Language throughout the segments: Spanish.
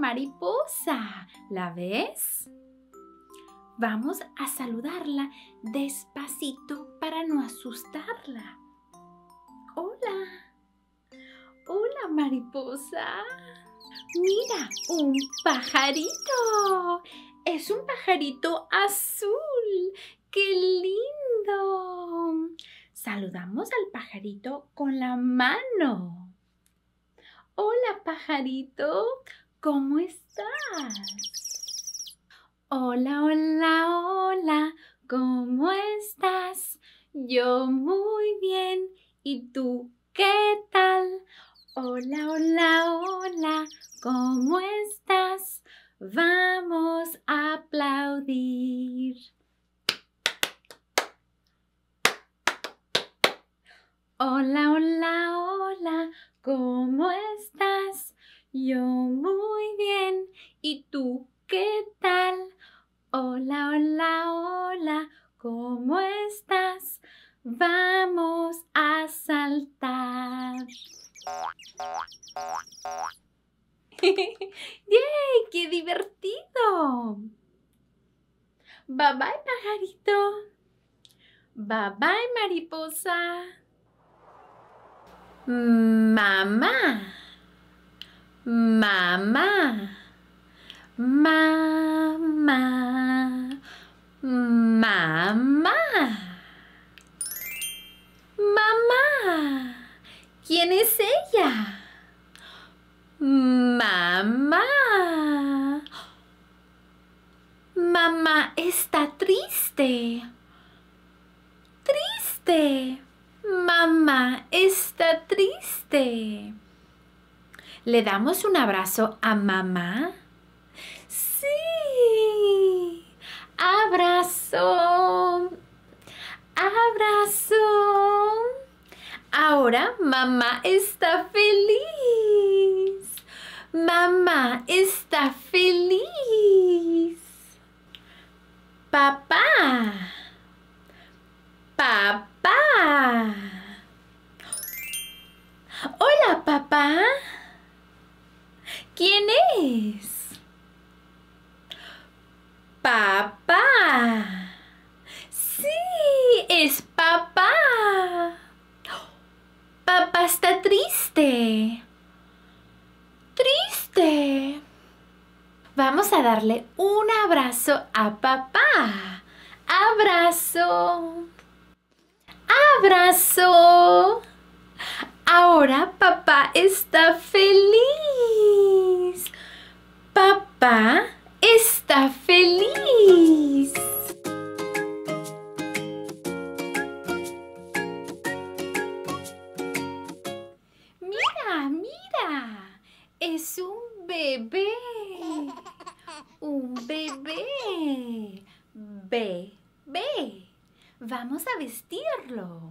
mariposa. ¿La ves? Vamos a saludarla despacito para no asustarla. Hola. Hola, mariposa. Mira, un pajarito. Es un pajarito azul. ¡Qué lindo! Saludamos al pajarito con la mano. Hola, pajarito. ¿Cómo estás? Hola, hola, hola, ¿cómo estás? Yo muy bien. ¿Y tú qué tal? Hola, hola, hola, ¿cómo estás? Vamos a aplaudir. Hola, hola, hola, ¿cómo estás? Yo muy bien. ¿Y tú qué tal? Hola, hola, hola. ¿Cómo estás? Vamos a saltar. ¡Yay! ¡Qué divertido! Bye bye, pajarito. Bye bye, mariposa. Mamá mamá, mamá, mamá, mamá. ¿Quién es ella? Mamá. Mamá está triste. Triste. Mamá está triste. ¿Le damos un abrazo a mamá? Sí. Abrazo. Abrazo. Ahora mamá está feliz. Mamá está feliz. Papá. Papá. Hola, papá. ¿Quién es? Papá. Sí, es papá. Papá está triste. Triste. Vamos a darle un abrazo a papá. Abrazo. Abrazo. Ahora papá está feliz. Papá está feliz. Mira, mira. Es un bebé. Un bebé. Bebé. Vamos a vestirlo.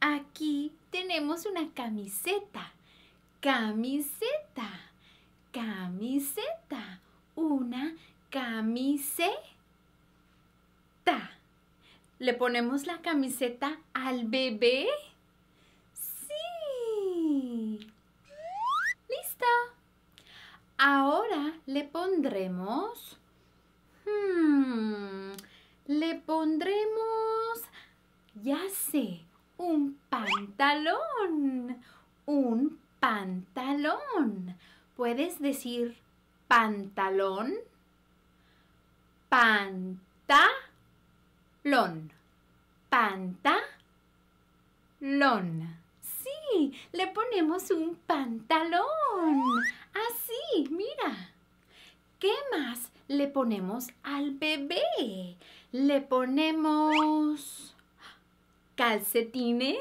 Aquí tenemos una camiseta, camiseta, camiseta, una camiseta. ¿Le ponemos la camiseta al bebé? Sí. Listo. Ahora le pondremos... Hmm, le pondremos... Ya sé, un pantalón, un pantalón. Puedes decir pantalón, panta pantalón. Sí, le ponemos un pantalón. Así, mira. ¿Qué más le ponemos al bebé? Le ponemos calcetines.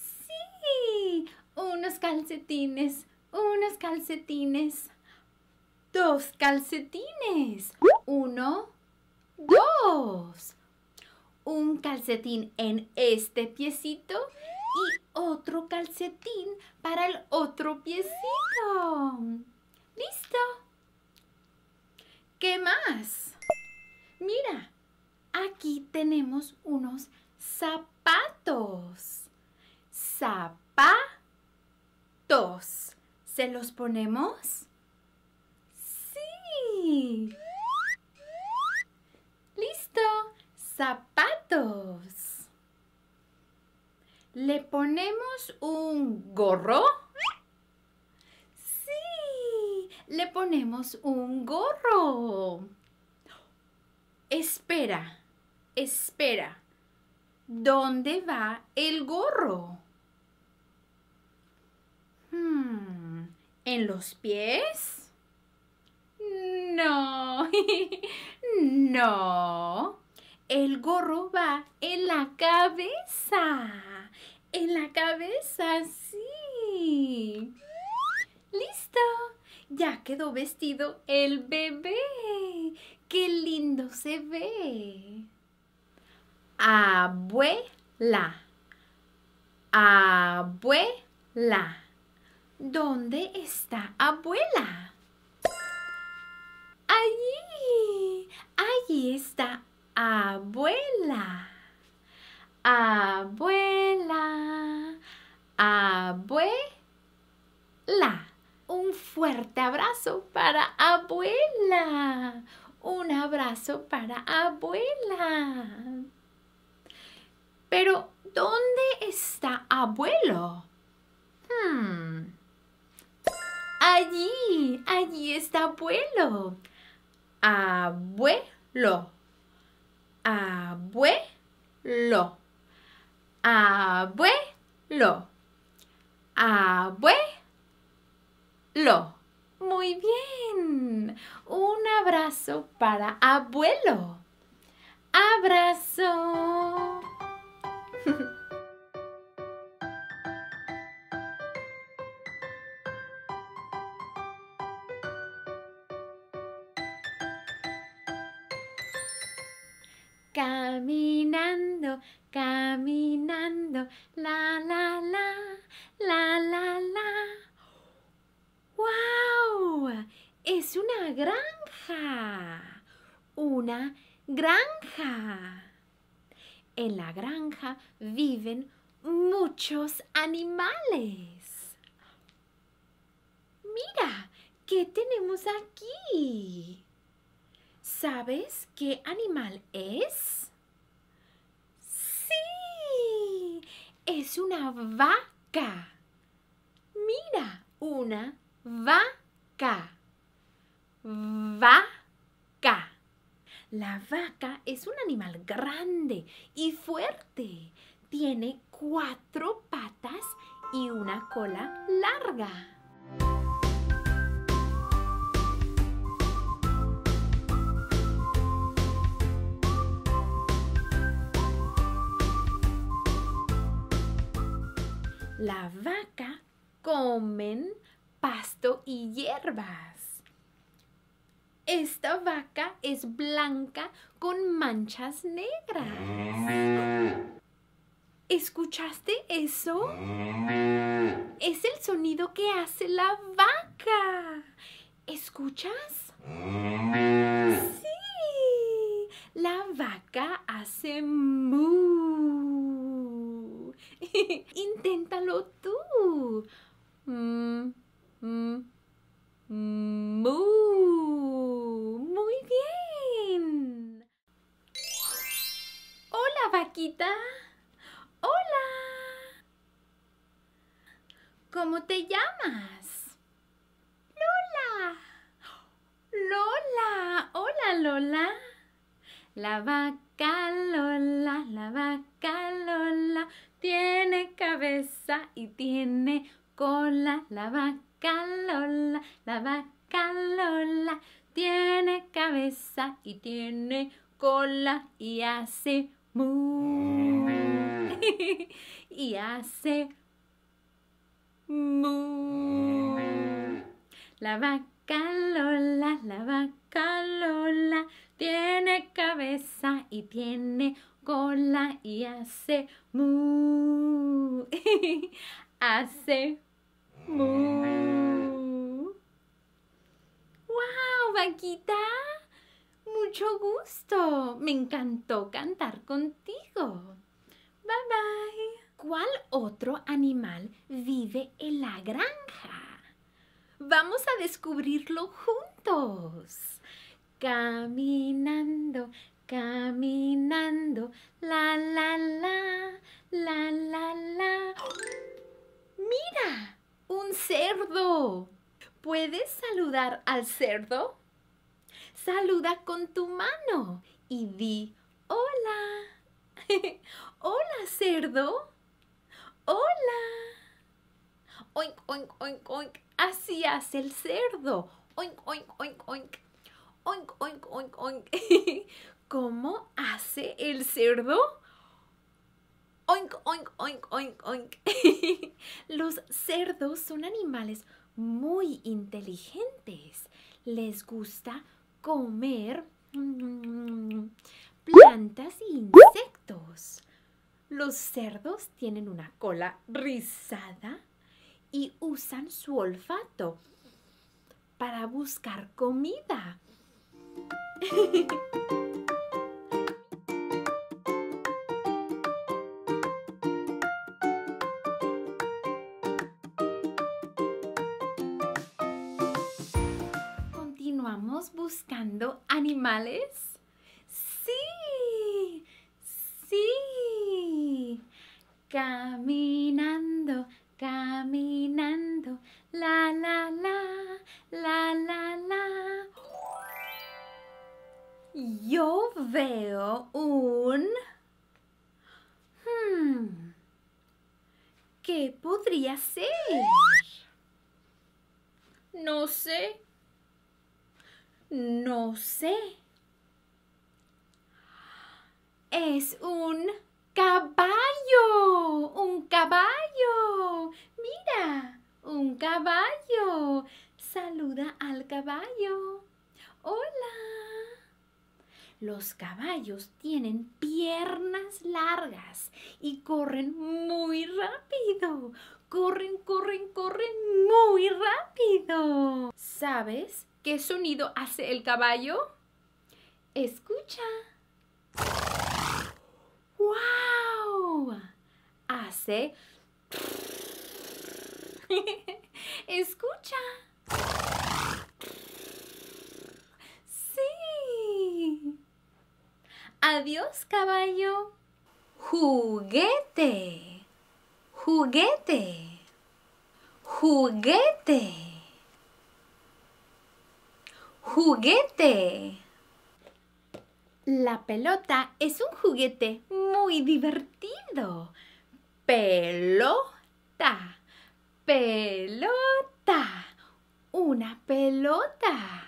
Sí, unos calcetines, unos calcetines. Dos calcetines. Uno, dos. Un calcetín en este piecito y otro calcetín para el otro piecito. ¿Listo? ¿Qué más? Mira, aquí tenemos unos zapatos. Zapatos. ¿Se los ponemos? Sí. Listo. Zapatos. ¿Le ponemos un gorro? Sí. Le ponemos un gorro. Espera. Espera. ¿Dónde va el gorro? Hmm, ¿En los pies? No, no. El gorro va en la cabeza. En la cabeza, sí. ¡Listo! Ya quedó vestido el bebé. ¡Qué lindo se ve! abuela, abuela. ¿Dónde está abuela? Allí, allí está abuela, abuela, abuela. Un fuerte abrazo para abuela. Un abrazo para abuela. Pero, ¿dónde está abuelo? Hmm. Allí, allí está abuelo. Abuelo. Abuelo. Abuelo. Abuelo. Muy bien. Un abrazo para abuelo. Abrazo. caminando, caminando, la la la, la la la. ¡Wow! Es una granja. Una granja. En la granja viven muchos animales. Mira, ¿qué tenemos aquí? ¿Sabes qué animal es? Sí, es una vaca. Mira, una vaca. Vaca. La vaca es un animal grande y fuerte. Tiene cuatro patas y una cola larga. La vaca comen pasto y hierbas. Esta vaca es blanca con manchas negras. ¿Escuchaste eso? Es el sonido que hace la vaca. ¿Escuchas? Sí. La vaca hace mu. Inténtalo tú. Mm, mm. Muy bien. Hola, vaquita. Hola. ¿Cómo te llamas? Lola. Lola. Hola, Lola. La vaca Lola, la vaca Lola, tiene cabeza y tiene cola, la vaca la vaca Lola tiene cabeza y tiene cola y hace mu y hace mu. La vaca Lola, la vaca Lola tiene cabeza y tiene cola y hace mu. hace ¡Muuu! ¡Wow, vaquita! Mucho gusto. Me encantó cantar contigo. Bye bye. ¿Cuál otro animal vive en la granja? Vamos a descubrirlo juntos. Caminando, caminando, la la la, la la la. ¡Mira! un cerdo. ¿Puedes saludar al cerdo? Saluda con tu mano y di hola. hola, cerdo. Hola. Oink, oink, oink, oink. Así hace el cerdo. Oink, oink, oink, oink. Oink, oink, oink, oink. ¿Cómo hace el cerdo? Oink, oink, oink, oink, oink. Los cerdos son animales muy inteligentes. Les gusta comer mm, mm, mm, plantas e insectos. Los cerdos tienen una cola rizada y usan su olfato para buscar comida. Sí, sí. Caminando, caminando, la, la, la, la, la, la. Yo veo un... Hmm, ¿Qué podría ser? No sé. No sé. Es un caballo, un caballo. Mira, un caballo. Saluda al caballo. Hola. Los caballos tienen piernas largas y corren muy rápido. Corren, corren, corren muy rápido. ¿Sabes? ¿Qué sonido hace el caballo? Escucha. ¡Wow! Hace... Escucha. Sí. Adiós, caballo. Juguete. Juguete. Juguete juguete. La pelota es un juguete muy divertido. Pelota, pelota, una pelota.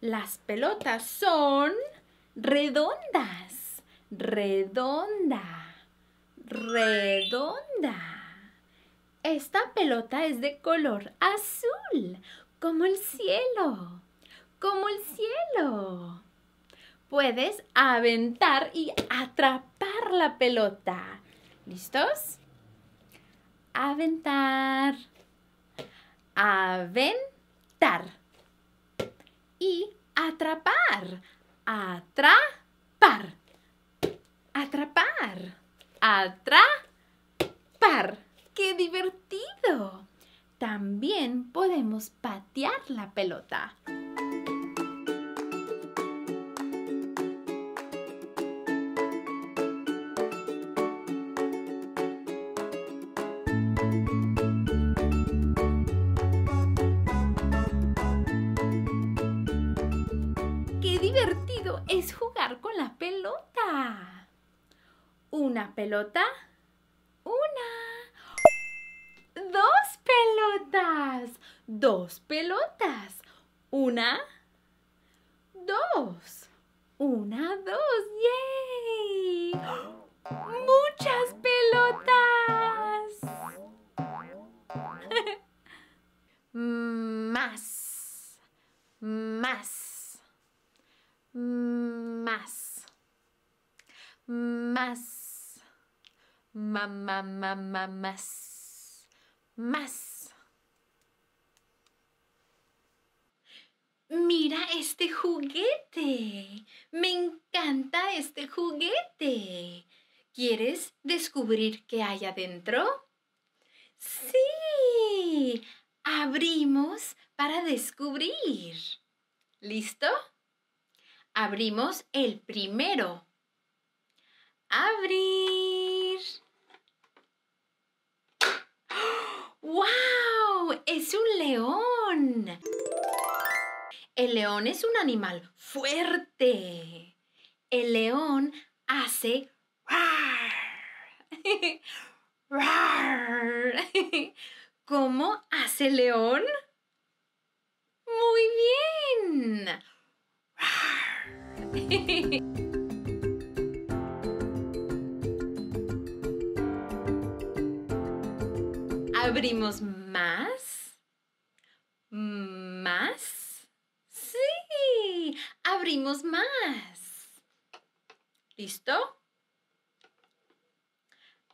Las pelotas son redondas, redonda, redonda. Esta pelota es de color azul, como el cielo como el cielo. Puedes aventar y atrapar la pelota. ¿Listos? Aventar. Aventar. Y atrapar. Atrapar. Atrapar. Atrapar. ¡Qué divertido! También podemos patear la pelota. una pelota, una, dos pelotas, dos pelotas, una, dos, una, dos, ¡yay! ¡Muchas pelotas! más, más, más, más mamá, mamá, más, más. Mira este juguete. Me encanta este juguete. ¿Quieres descubrir qué hay adentro? Sí. Abrimos para descubrir. ¿Listo? Abrimos el primero. Abrir. ¡Wow! ¡Es un león! El león es un animal fuerte. El león hace ¿Cómo hace león? Muy bien. Abrimos más. Más. Sí. Abrimos más. ¿Listo?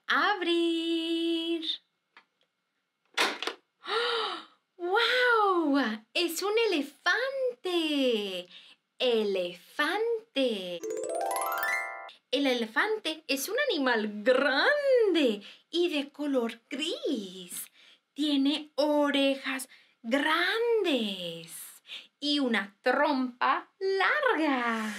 Abrir. ¡Wow! ¡Oh! Es un elefante. Elefante. El elefante es un animal grande y de color gris. Tiene orejas grandes y una trompa larga.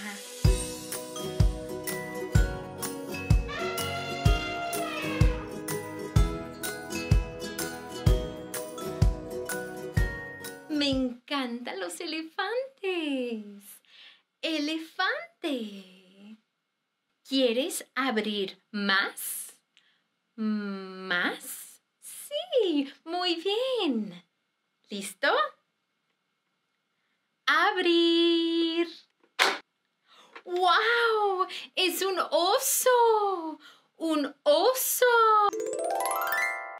Me encantan los elefantes. Elefantes. ¿Quieres abrir más? ¿Más? Sí, muy bien. ¿Listo? Abrir. ¡Wow! Es un oso. Un oso.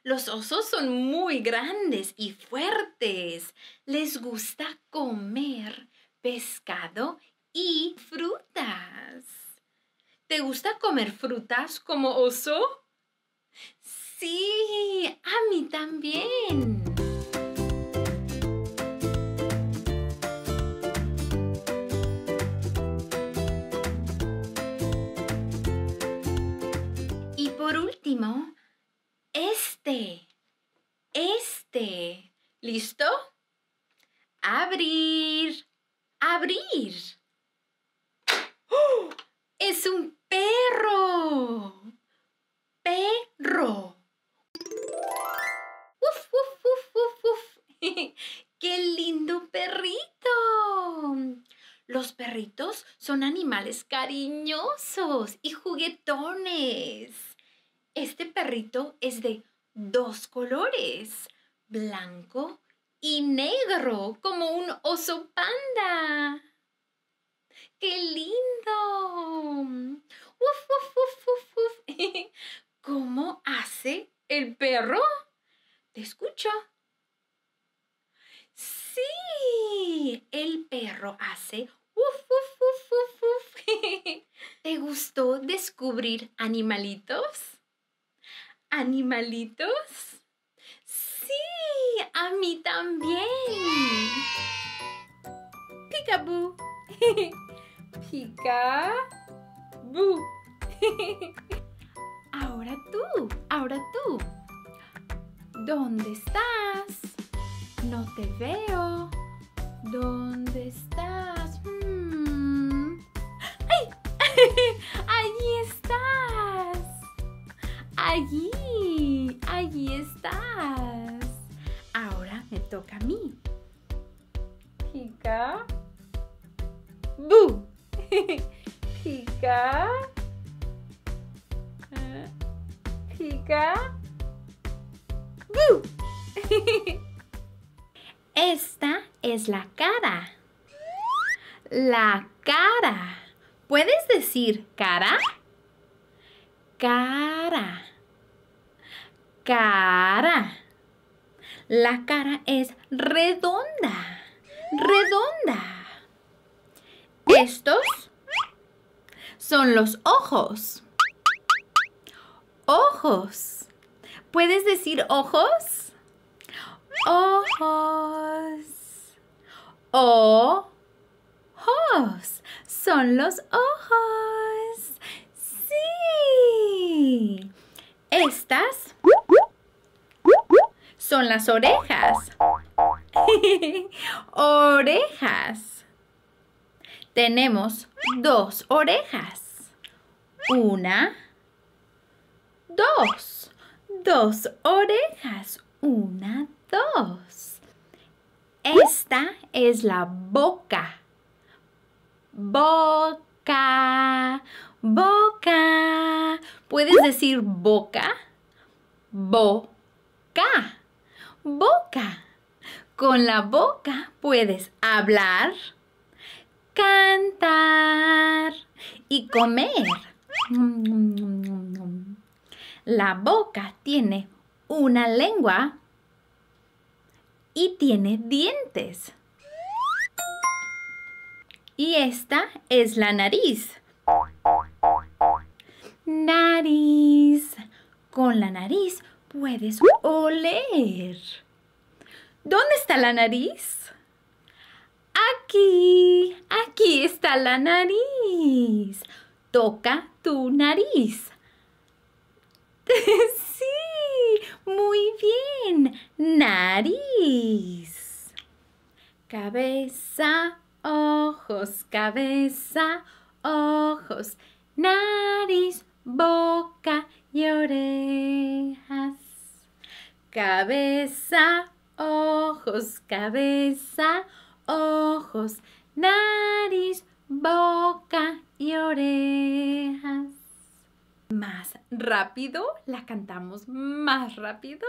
Los osos son muy grandes y fuertes. Les gusta comer pescado y frutas. ¿Te gusta comer frutas como oso? Sí, a mí también. Y por último, este. Este. ¿Listo? Abrir. Abrir. ¡Oh! es un perro. Perro. Uf, uf, uf, uf, uf. ¡Qué lindo perrito! Los perritos son animales cariñosos y juguetones. Este perrito es de dos colores, blanco y negro, como un oso panda. ¡Qué lindo! ¡Uf, uf, uf, uf, uf! ¿Cómo hace el perro? Te escucho. Sí, el perro hace uf, uf, uf, uf, uf. ¿Te gustó descubrir animalitos? ¿Animalitos? Sí, a mí también. Peekaboo. Pika Bu. ahora tú, ahora tú. ¿Dónde estás? No te veo. ¿Dónde estás? Mm. ¡Ay! ¡Allí estás! ¡Allí! ¡Allí estás! Ahora me toca a mí. Pica. ¡Bu! pica, pica, Esta es la cara. La cara. ¿Puedes decir cara? Cara. Cara. La cara es redonda. Redonda. Estos son los ojos. Ojos. ¿Puedes decir ojos? Ojos. Ojos. Son los ojos. Sí. Estas son las orejas. orejas. Tenemos dos orejas. Una, dos. Dos orejas. Una, dos. Esta es la boca. Boca, boca. ¿Puedes decir boca? Boca, boca. Con la boca puedes hablar, cantar y comer. La boca tiene una lengua y tiene dientes. Y esta es la nariz. Nariz. Con la nariz puedes oler. ¿Dónde está la nariz? Aquí, aquí está la nariz. Toca tu nariz. sí, muy bien. Nariz. Cabeza, ojos, cabeza, ojos, nariz, boca y orejas. Cabeza, ojos, cabeza, ojos, nariz, boca y orejas. Más rápido, la cantamos más rápido.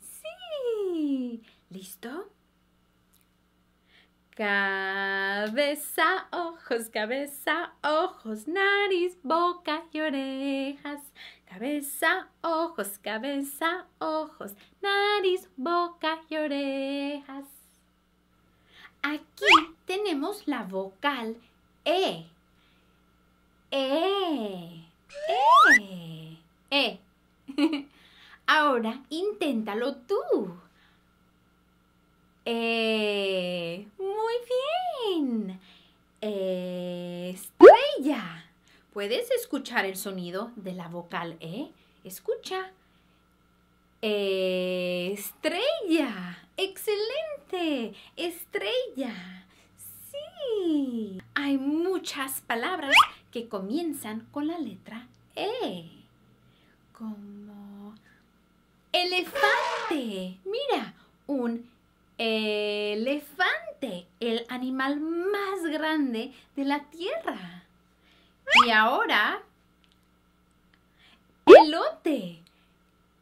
Sí, ¿listo? Cabeza, ojos, cabeza, ojos, nariz, boca y orejas. Cabeza, ojos, cabeza, ojos, nariz, boca y orejas. Aquí tenemos la vocal E. E. E. E. Ahora inténtalo tú. E. Muy bien. Estrella. ¿Puedes escuchar el sonido de la vocal E? Escucha. Estrella. ¡Excelente! Estrella. Sí. Hay muchas palabras que comienzan con la letra E. Como elefante. Mira, un elefante, el animal más grande de la Tierra. Y ahora, elote.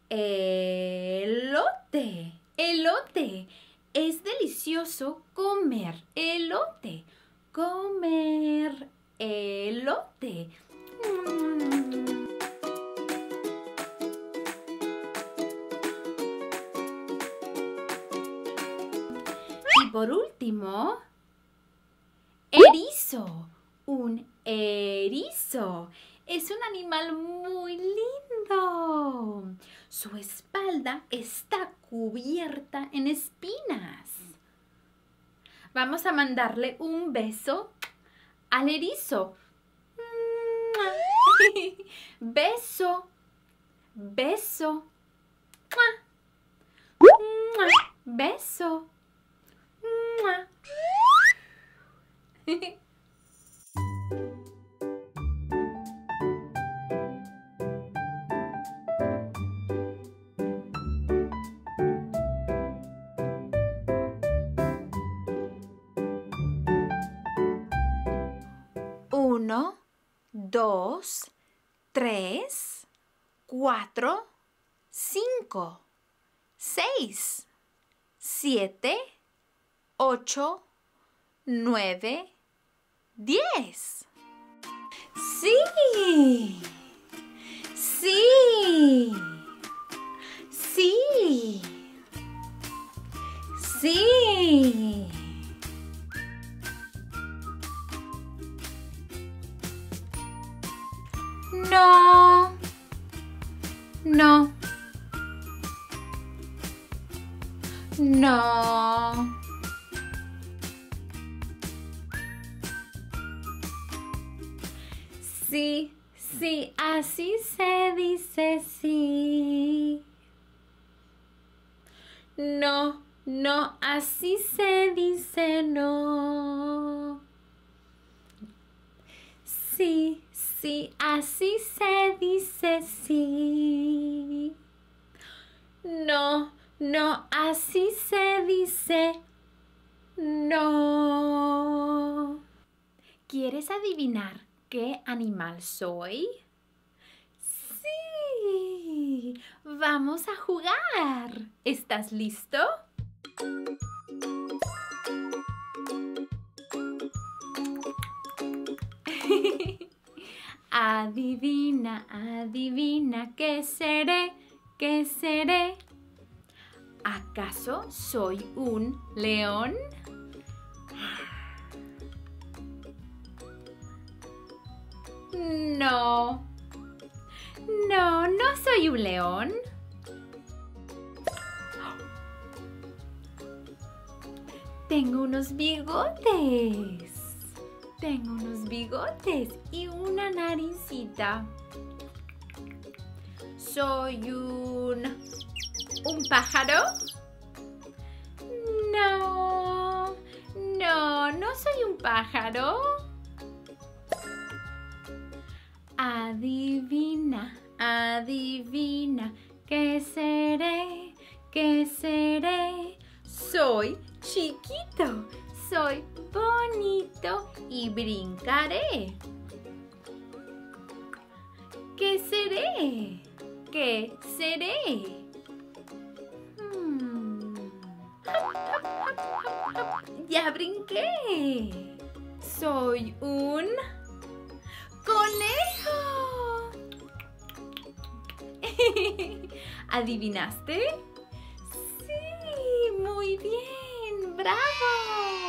Elote elote. Es delicioso comer elote. Comer elote. Y por último, erizo. Un erizo es un animal muy lindo. Su espalda está cubierta en espinas. Vamos a mandarle un beso al erizo. Beso. Beso. Beso. dos, tres, cuatro, cinco, seis, siete, ocho, nueve, diez. Sí, sí, sí, sí. No. No. No. Sí, sí, así se dice sí. No, no, así se dice no. sí, así se dice sí. No, no, así se dice no. ¿Quieres adivinar qué animal soy? Sí, vamos a jugar. ¿Estás listo? Adivina, adivina qué seré, qué seré. ¿Acaso soy un león? No. No, no soy un león. Tengo unos bigotes. Tengo unos bigotes y una naricita. Soy un... ¿Un pájaro? No, no, no soy un pájaro. Adivina, adivina, ¿qué seré? ¿Qué seré? Soy chiquito, soy bonito y brincaré. ¿Qué seré? ¿Qué seré? Hmm. ¡Ya brinqué! Soy un conejo. ¿Adivinaste? Sí, muy bien, bravo.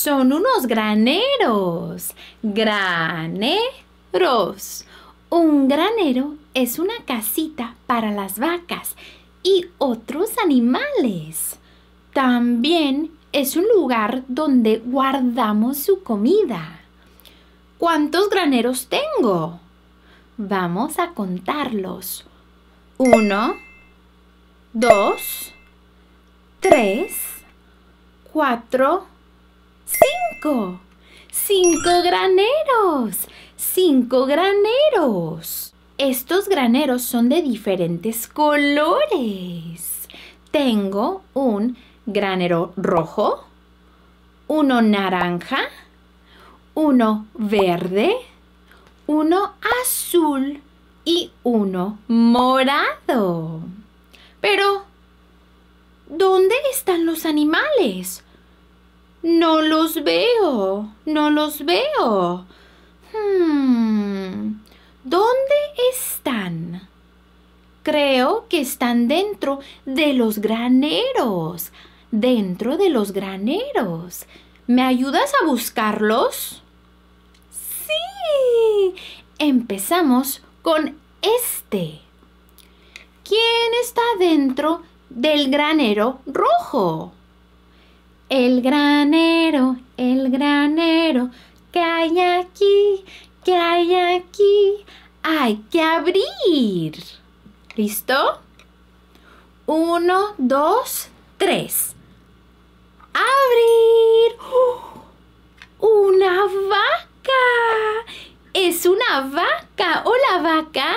son unos graneros. Graneros. Un granero es una casita para las vacas y otros animales. También es un lugar donde guardamos su comida. ¿Cuántos graneros tengo? Vamos a contarlos. Uno, dos, tres, cuatro, cinco. Cinco graneros. Cinco graneros. Estos graneros son de diferentes colores. Tengo un granero rojo, uno naranja, uno verde, uno azul y uno morado. Pero, ¿dónde están los animales? No los veo, no los veo. Hmm, ¿Dónde están? Creo que están dentro de los graneros, dentro de los graneros. ¿Me ayudas a buscarlos? Sí. Empezamos con este. ¿Quién está dentro del granero rojo? El granero, el granero, ¿qué hay aquí? ¿Qué hay aquí? Hay que abrir. ¿Listo? Uno, dos, tres. ¡Abrir! ¡Oh! una vaca! es una vaca la vaca!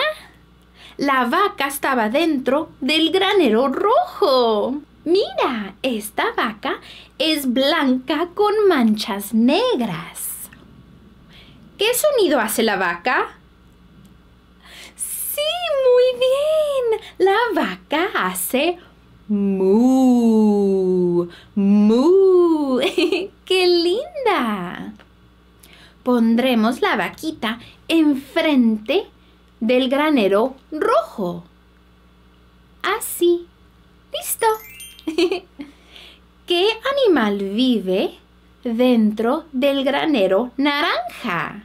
La vaca estaba dentro del granero rojo. Mira, esta vaca es blanca con manchas negras. ¿Qué sonido hace la vaca? Sí, muy bien. La vaca hace mu, mu. ¡Qué linda! Pondremos la vaquita enfrente del granero rojo. Así. ¡Listo! ¿Qué animal vive dentro del granero naranja?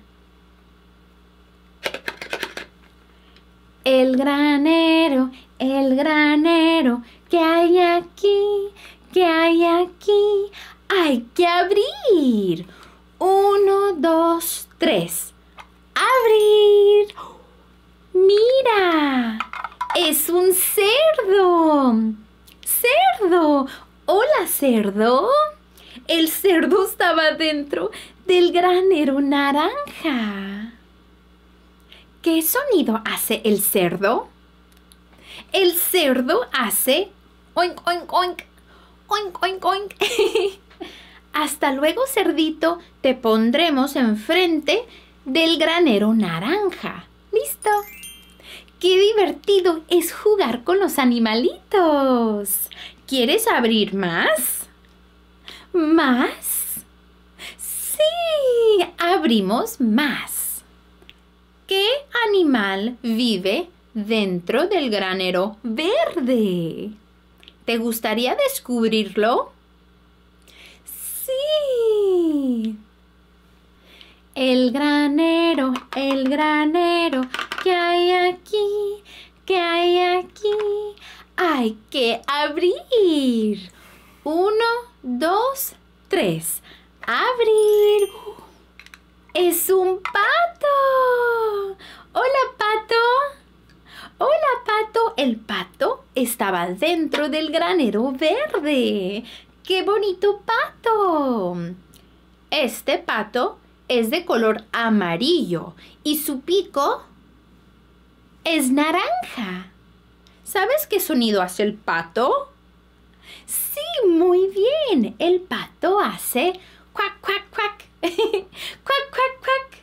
El granero, el granero, ¿qué hay aquí? ¿Qué hay aquí? Hay que abrir. Uno, dos, tres. ¡Abrir! ¡Mira! ¡Es un cerdo! cerdo. Hola, cerdo. El cerdo estaba dentro del granero naranja. ¿Qué sonido hace el cerdo? El cerdo hace oink, oink, oink, oink, oink, oink. Hasta luego, cerdito, te pondremos enfrente del granero naranja. ¿Listo? ¡Qué divertido es jugar con los animalitos! ¿Quieres abrir más? ¿Más? Sí, abrimos más. ¿Qué animal vive dentro del granero verde? ¿Te gustaría descubrirlo? Sí. El granero, el granero, ¿Qué hay aquí? ¿Qué hay aquí? Hay que abrir. Uno, dos, tres. Abrir. Es un pato. Hola, pato. Hola, pato. El pato estaba dentro del granero verde. ¡Qué bonito pato! Este pato es de color amarillo y su pico es naranja. ¿Sabes qué sonido hace el pato? Sí, muy bien. El pato hace cuac, cuac, cuac. cuac, cuac, cuac.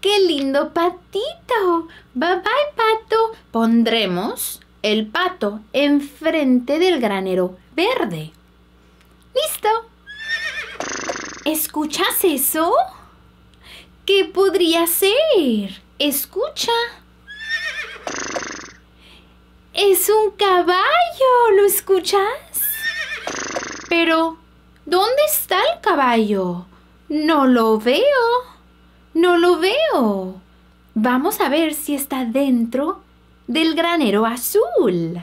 ¡Qué lindo patito! Bye bye, pato. Pondremos el pato enfrente del granero verde. ¡Listo! ¿Escuchas eso? ¿Qué podría ser? Escucha. Es un caballo, ¿lo escuchas? Pero, ¿dónde está el caballo? No lo veo. No lo veo. Vamos a ver si está dentro del granero azul.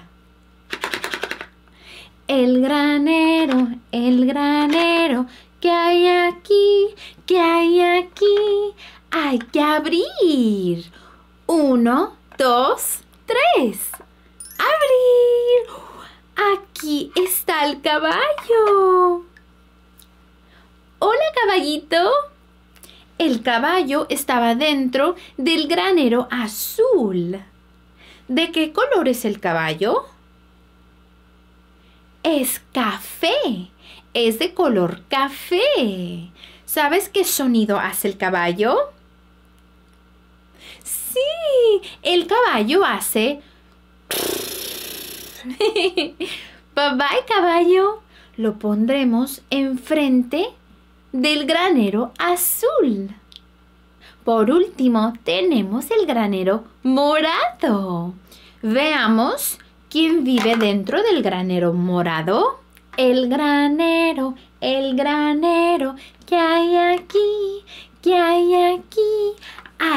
El granero, el granero, ¿qué hay aquí? ¿Qué hay aquí? Hay que abrir. Uno, dos, tres. ¡Abrir! Aquí está el caballo. Hola, caballito. El caballo estaba dentro del granero azul. ¿De qué color es el caballo? Es café. Es de color café. ¿Sabes qué sonido hace el caballo? Sí, el caballo hace... bye bye caballo. Lo pondremos enfrente del granero azul. Por último, tenemos el granero morado. Veamos quién vive dentro del granero morado. El granero, el granero, ¿qué hay aquí? ¿Qué hay aquí?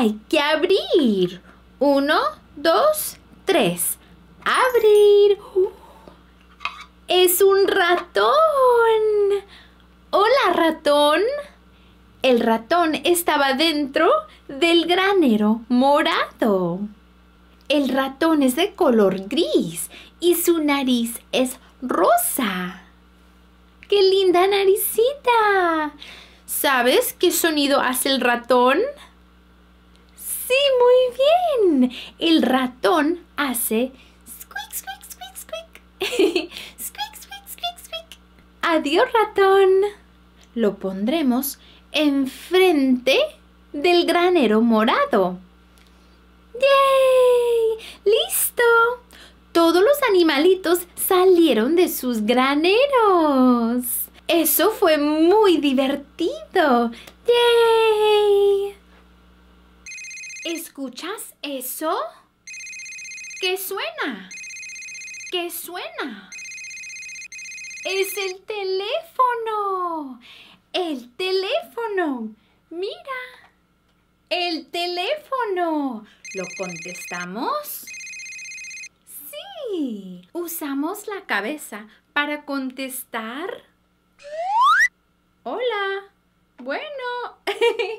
hay que abrir. Uno, dos, tres. Abrir. es un ratón. Hola, ratón. El ratón estaba dentro del granero morado. El ratón es de color gris y su nariz es rosa. ¡Qué linda naricita! ¿Sabes qué sonido hace el ratón? Sí, muy bien. El ratón hace squeak, squeak, squeak, squeak. squeak, squeak, squeak, squeak. Adiós, ratón. Lo pondremos enfrente del granero morado. ¡Yay! ¡Listo! Todos los animalitos salieron de sus graneros. Eso fue muy divertido. ¡Yay! ¿Escuchas eso? ¿Qué suena? ¿Qué suena? Es el teléfono. El teléfono. Mira. El teléfono. ¿Lo contestamos? Sí. Usamos la cabeza para contestar. Hola. Bueno,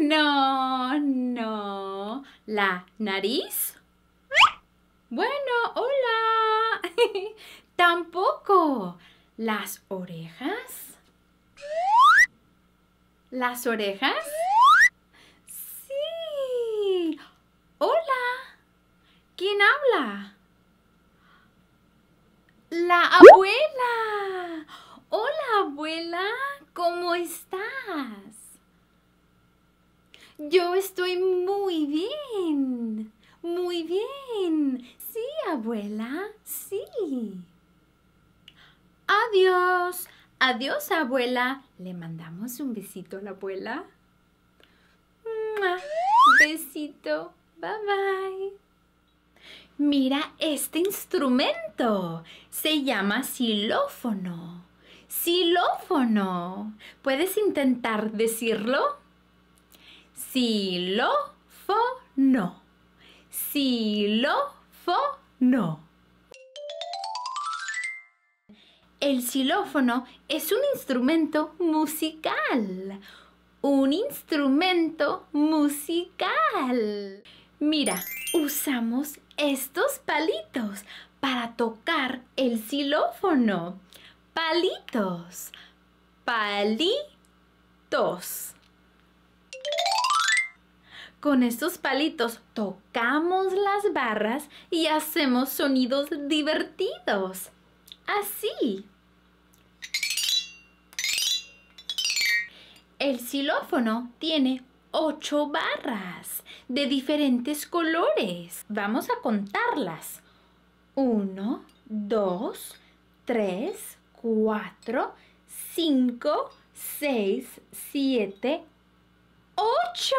no, no. La nariz. Bueno, hola. Tampoco. Las orejas. Las orejas. Sí. Hola. ¿Quién habla? La abuela. Hola, abuela. ¿Cómo estás? Yo estoy muy bien. Muy bien. Sí, abuela. Sí. Adiós. Adiós, abuela. Le mandamos un besito a la abuela. Besito. Bye bye. Mira este instrumento. Se llama xilófono. Xilófono. ¿Puedes intentar decirlo? Silófono, silófono. El xilófono es un instrumento musical. Un instrumento musical. Mira, usamos estos palitos para tocar el xilófono. Palitos. Palitos. Con estos palitos tocamos las barras y hacemos sonidos divertidos. Así. El xilófono tiene ocho barras de diferentes colores. Vamos a contarlas. Uno, dos, tres, cuatro, cinco, seis, siete. ¡Ocho!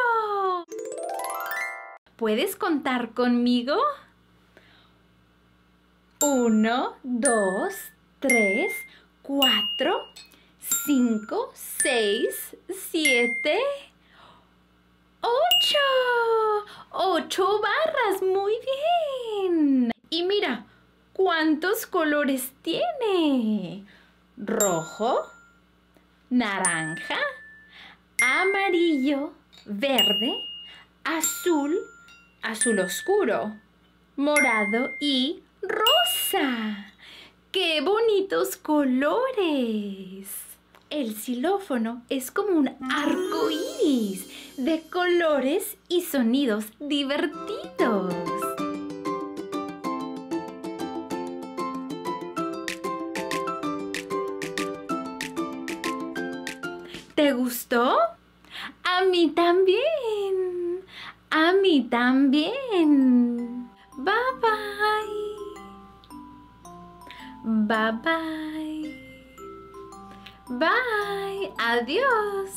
¿Puedes contar conmigo? Uno, dos, tres, cuatro, cinco, seis, siete, ocho. Ocho barras, muy bien. Y mira, ¿cuántos colores tiene? Rojo, naranja, amarillo, verde, azul, azul oscuro, morado y rosa. ¡Qué bonitos colores! El xilófono es como un arco iris de colores y sonidos divertidos. gustó? A mí también. A mí también. Bye bye. Bye bye. Bye. Adiós.